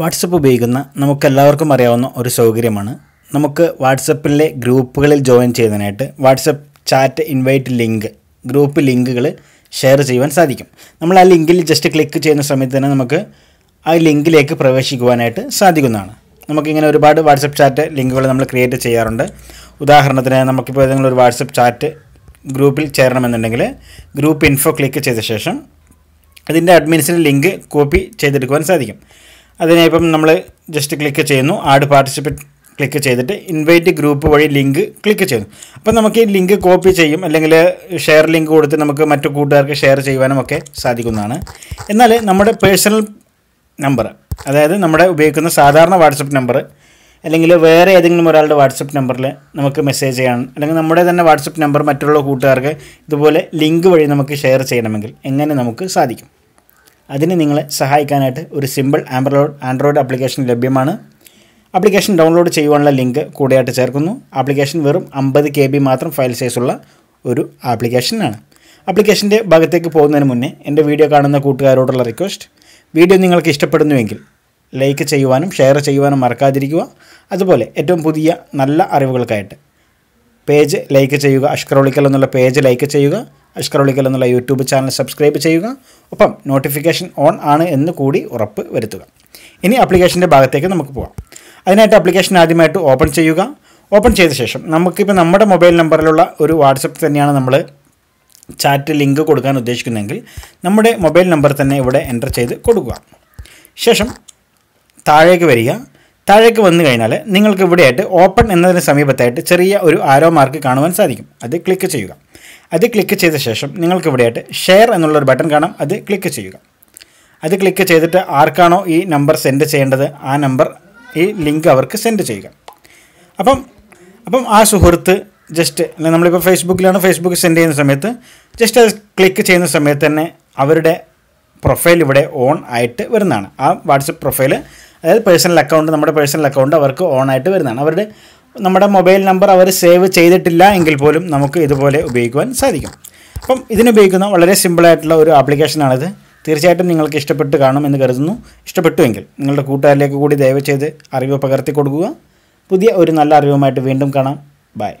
WhatsApp ഉപയോഗിക്കുന്ന നമുക്കെല്ലാവർക്കും അറിയാവുന്ന ഒരു സൗകര്യമാണ് നമുക്ക് വാട്സപ്പിലെ ഗ്രൂപ്പുകളിൽ ജോയിൻ ചെയ്യുന്നതിനായിട്ട് WhatsApp chat invite link group ലിങ്കുകൾ ഷെയർ ചെയ്യുവാൻ സാധിക്കും നമ്മൾ ആ ലിങ്കിൽ ജസ്റ്റ് ക്ലിക്ക് ചെയ്യുന്ന സമയത്ത് തന്നെ നമുക്ക് ആ ലിങ്കിലേക്ക് പ്രവേശിക്കുവാനായിട്ട് സാധിക്കുന്നതാണ് നമുക്കിങ്ങനെ ഒരുപാട് വാട്സപ്പ് ചാറ്റ് ലിങ്കുകൾ നമ്മൾ ക്രിയേറ്റ് ചെയ്യാറുണ്ട് ഉദാഹരണത്തിന് നമുക്കിപ്പോൾ ഏതെങ്കിലും ഒരു വാട്സപ്പ് ചാറ്റ് ഗ്രൂപ്പിൽ ചേരണമെന്നുണ്ടെങ്കിൽ ഗ്രൂപ്പ് ഇൻഫോ ക്ലിക്ക് ചെയ്ത ശേഷം അതിൻ്റെ അഡ്മിൻസിൻ്റെ ലിങ്ക് കോപ്പി ചെയ്തെടുക്കുവാൻ സാധിക്കും അതിനെ ഇപ്പം നമ്മൾ ജസ്റ്റ് ക്ലിക്ക് ചെയ്യുന്നു ആഡ് പാർട്ടിസിപ്പേറ്റ് ക്ലിക്ക് ചെയ്തിട്ട് ഇൻവൈറ്റ് ഗ്രൂപ്പ് വഴി ലിങ്ക് ക്ലിക്ക് ചെയ്യുന്നു അപ്പോൾ നമുക്ക് ഈ ലിങ്ക് കോപ്പി ചെയ്യും അല്ലെങ്കിൽ ഷെയർ ലിങ്ക് കൊടുത്ത് നമുക്ക് മറ്റു കൂട്ടുകാർക്ക് ഷെയർ ചെയ്യുവാനും ഒക്കെ സാധിക്കുന്നതാണ് എന്നാൽ നമ്മുടെ പേഴ്സണൽ നമ്പർ അതായത് നമ്മുടെ ഉപയോഗിക്കുന്ന സാധാരണ വാട്സപ്പ് നമ്പർ അല്ലെങ്കിൽ വേറെ ഏതെങ്കിലും ഒരാളുടെ വാട്സപ്പ് നമ്പറിൽ നമുക്ക് മെസ്സേജ് ചെയ്യണം അല്ലെങ്കിൽ നമ്മുടെ തന്നെ വാട്സപ്പ് നമ്പർ മറ്റുള്ള കൂട്ടുകാർക്ക് ഇതുപോലെ ലിങ്ക് വഴി നമുക്ക് ഷെയർ ചെയ്യണമെങ്കിൽ എങ്ങനെ നമുക്ക് സാധിക്കും അതിന് നിങ്ങളെ സഹായിക്കാനായിട്ട് ഒരു സിമ്പിൾ ആംബ്രോഡ് ആൻഡ്രോയിഡ് ആപ്ലിക്കേഷൻ ലഭ്യമാണ് ആപ്ലിക്കേഷൻ ഡൗൺലോഡ് ചെയ്യുവാനുള്ള ലിങ്ക് കൂടെയായിട്ട് ചേർക്കുന്നു ആപ്ലിക്കേഷൻ വെറും അമ്പത് കെ ബി മാത്രം ഫയൽ സൈസുള്ള ഒരു ആപ്ലിക്കേഷനാണ് ആപ്ലിക്കേഷൻ്റെ ഭാഗത്തേക്ക് പോകുന്നതിന് മുന്നേ എൻ്റെ വീഡിയോ കാണുന്ന കൂട്ടുകാരോടുള്ള റിക്വസ്റ്റ് വീഡിയോ നിങ്ങൾക്ക് ഇഷ്ടപ്പെടുന്നുവെങ്കിൽ ലൈക്ക് ചെയ്യുവാനും ഷെയർ ചെയ്യുവാനും മറക്കാതിരിക്കുക അതുപോലെ ഏറ്റവും പുതിയ നല്ല അറിവുകൾക്കായിട്ട് പേജ് ലൈക്ക് ചെയ്യുക അഷ്ക്രോളിക്കൽ എന്നുള്ള പേജ് ലൈക്ക് ചെയ്യുക അഷ്കറുളിക്കൽ എന്നുള്ള യൂട്യൂബ് ചാനൽ സബ്സ്ക്രൈബ് ചെയ്യുക ഒപ്പം നോട്ടിഫിക്കേഷൻ ഓൺ ആണ് എന്ന് കൂടി ഉറപ്പ് വരുത്തുക ഇനി അപ്ലിക്കേഷൻ്റെ ഭാഗത്തേക്ക് നമുക്ക് പോകാം അതിനായിട്ട് ആപ്ലിക്കേഷൻ ആദ്യമായിട്ട് ഓപ്പൺ ചെയ്യുക ഓപ്പൺ ചെയ്ത ശേഷം നമുക്കിപ്പോൾ നമ്മുടെ മൊബൈൽ നമ്പറിലുള്ള ഒരു വാട്സപ്പ് തന്നെയാണ് നമ്മൾ ചാറ്റ് ലിങ്ക് കൊടുക്കാൻ ഉദ്ദേശിക്കുന്നതെങ്കിൽ നമ്മുടെ മൊബൈൽ നമ്പർ തന്നെ ഇവിടെ എൻ്റർ ചെയ്ത് കൊടുക്കുക ശേഷം താഴേക്ക് വരിക താഴേക്ക് വന്നു കഴിഞ്ഞാൽ നിങ്ങൾക്ക് ഇവിടെയായിട്ട് ഓപ്പൺ എന്നതിന് സമീപത്തായിട്ട് ചെറിയ ഒരു ആരോ മാർക്ക് കാണുവാൻ സാധിക്കും അത് ക്ലിക്ക് ചെയ്യുക അത് ക്ലിക്ക് ചെയ്ത ശേഷം നിങ്ങൾക്ക് ഇവിടെയായിട്ട് ഷെയർ എന്നുള്ളൊരു ബട്ടൺ കാണാം അത് ക്ലിക്ക് ചെയ്യുക അത് ക്ലിക്ക് ചെയ്തിട്ട് ആർക്കാണോ ഈ നമ്പർ സെൻഡ് ചെയ്യേണ്ടത് ആ നമ്പർ ഈ ലിങ്ക് അവർക്ക് സെൻഡ് ചെയ്യുക അപ്പം അപ്പം ആ സുഹൃത്ത് ജസ്റ്റ് നമ്മളിപ്പോൾ ഫേസ്ബുക്കിലാണ് ഫേസ്ബുക്ക് സെൻഡ് ചെയ്യുന്ന സമയത്ത് ജസ്റ്റ് അത് ക്ലിക്ക് ചെയ്യുന്ന സമയത്ത് തന്നെ അവരുടെ പ്രൊഫൈൽ ഇവിടെ ഓൺ ആയിട്ട് വരുന്നതാണ് ആ വാട്സപ്പ് പ്രൊഫൈൽ അതായത് പേഴ്സണൽ അക്കൗണ്ട് നമ്മുടെ പേഴ്സണൽ അക്കൗണ്ട് അവർക്ക് ഓൺ ആയിട്ട് വരുന്നതാണ് അവരുടെ നമ്മുടെ മൊബൈൽ നമ്പർ അവർ സേവ് ചെയ്തിട്ടില്ല എങ്കിൽ പോലും നമുക്ക് ഇതുപോലെ ഉപയോഗിക്കുവാൻ സാധിക്കും അപ്പം ഇതിനുപയോഗിക്കുന്ന വളരെ സിമ്പിളായിട്ടുള്ള ഒരു ആപ്ലിക്കേഷനാണിത് തീർച്ചയായിട്ടും നിങ്ങൾക്ക് ഇഷ്ടപ്പെട്ട് കാണും എന്ന് കരുതുന്നു ഇഷ്ടപ്പെട്ടുവെങ്കിൽ നിങ്ങളുടെ കൂട്ടുകാരിലേക്ക് കൂടി ദയവ് ചെയ്ത് അറിവ് പകർത്തി കൊടുക്കുക പുതിയ ഒരു നല്ല അറിവുമായിട്ട് വീണ്ടും കാണാം ബൈ